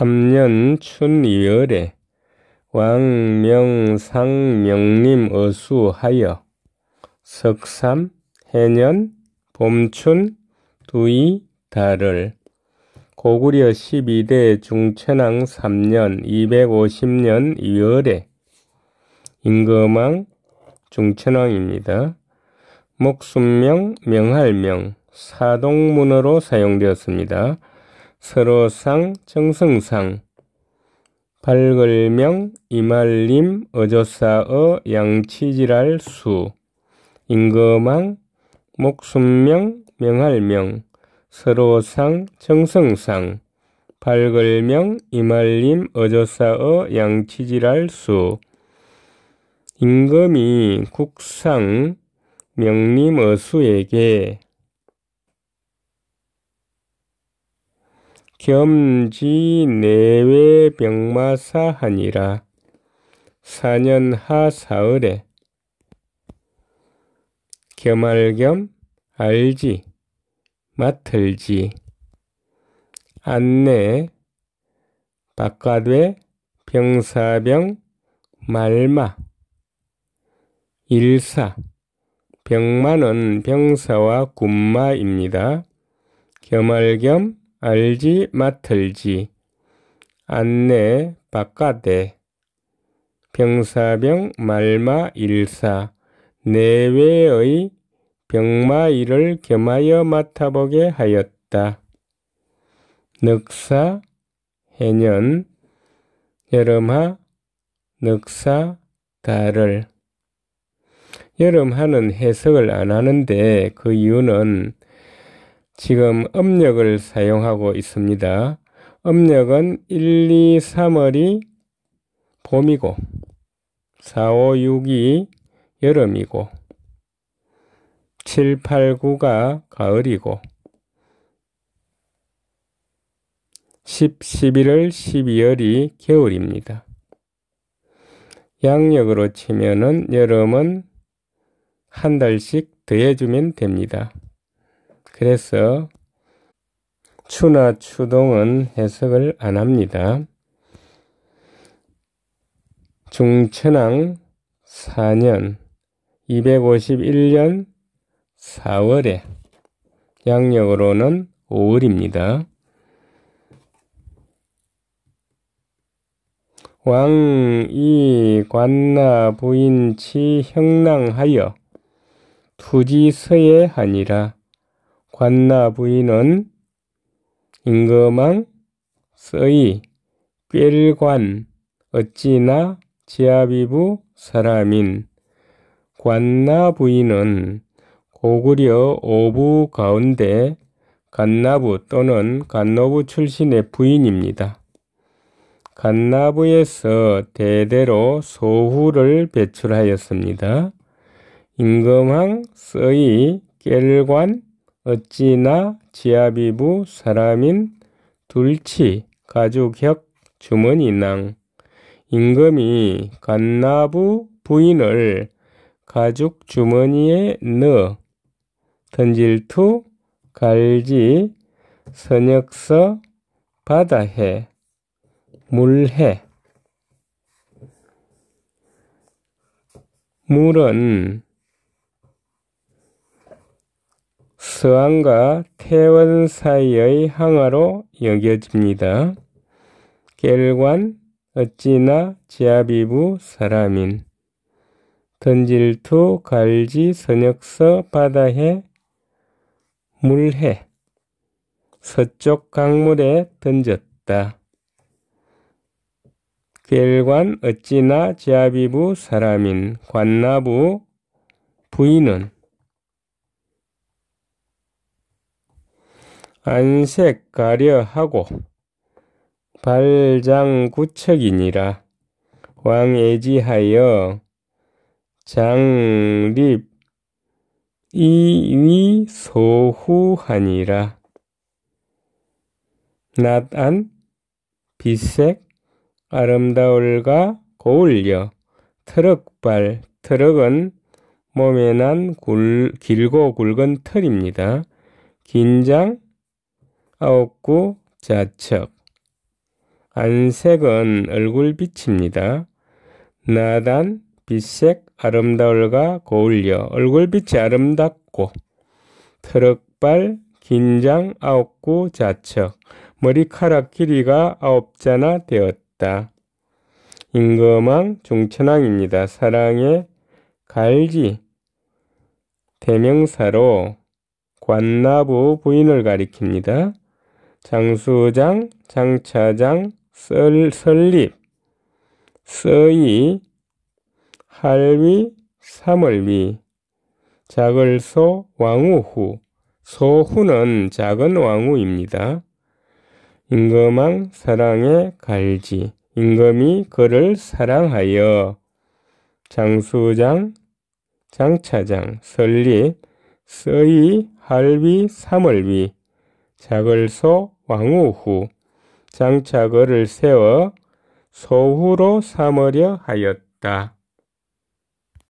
2 3년춘이열에 왕명상 명님 어수하여 석삼, 해년, 봄춘, 두이, 달을 고구려 12대 중천왕 3년 250년 2월에 임금왕 중천왕입니다. 목숨명 명할명, 사동문으로 사용되었습니다. 서로상, 정성상, 발걸명, 이말림, 어조사어, 양치질할 수, 임금왕, 목숨명, 명할명, 서로상, 정성상, 발걸명, 이말림, 어조사어, 양치질할 수, 임금이 국상, 명림어수에게 겸지 내외 병마사하니라. 사년하 사흘에 겸할겸 알지 맡을지 안내 바깥외 병사병 말마 일사 병마는 병사와 군마입니다. 겸할겸 알지 맡을지 안내 바깥에 병사병 말마 일사 내외의 병마일을 겸하여 맡아보게 하였다. 늑사 해년 여름하 늑사 달을 여름하는 해석을 안 하는데 그 이유는 지금 음력을 사용하고 있습니다. 음력은 1, 2, 3월이 봄이고 4, 5, 6이 여름이고 7, 8, 9가 가을이고 10, 11월, 12월이 겨울입니다. 양력으로 치면 여름은 한 달씩 더해주면 됩니다. 그래서 추나 추동은 해석을 안 합니다. 중천왕 4년 251년 4월에 양력으로는 5월입니다. 왕이 관나 부인 치 형랑하여 투지서에 하니라 관나 부인은 임금왕 써이 꿰관 어찌나 지아비부 사람인 관나 부인은 고구려 오부 가운데 간나부 또는 간노부 출신의 부인입니다. 간나부에서 대대로 소후를 배출하였습니다. 임금왕 써이 깰관 어찌나 지아비부 사람인 둘치 가족혁 주머니낭 임금이 간나부 부인을 가죽 주머니에 넣어 던질투 갈지 선역서 바다해 물해 물은 서안과 태원 사이의 항아로 여겨집니다. 겔관 어찌나 지아비부 사람인 던질투 갈지 선역서 바다해 물해 서쪽 강물에 던졌다. 겔관 어찌나 지아비부 사람인 관나부 부인은 안색 가려 하고 발장구척이니라 왕애지하여 장립 이위 소후하니라 낫안 빛색 아름다울가 고울려 트럭발 트럭은 몸에 난 굴, 길고 굵은 털입니다. 긴장 아홉구 자척 안색은 얼굴빛입니다. 나단 빛색 아름다울과 고울려 얼굴빛이 아름답고 트럭발 긴장 아홉구 자척 머리카락 길이가 아홉자나 되었다. 임금왕 중천왕입니다. 사랑의 갈지 대명사로 관나부 부인을 가리킵니다. 장수장, 장차장, 설, 설립, 서이, 할위, 삼월위, 작을소, 왕우후, 소후는 작은 왕후입니다. 임금왕 사랑의 갈지, 임금이 그를 사랑하여 장수장, 장차장, 설립, 서이, 할위, 삼월위, 작을소, 왕후후 장차거를 세워 소후로 삼으려 하였다.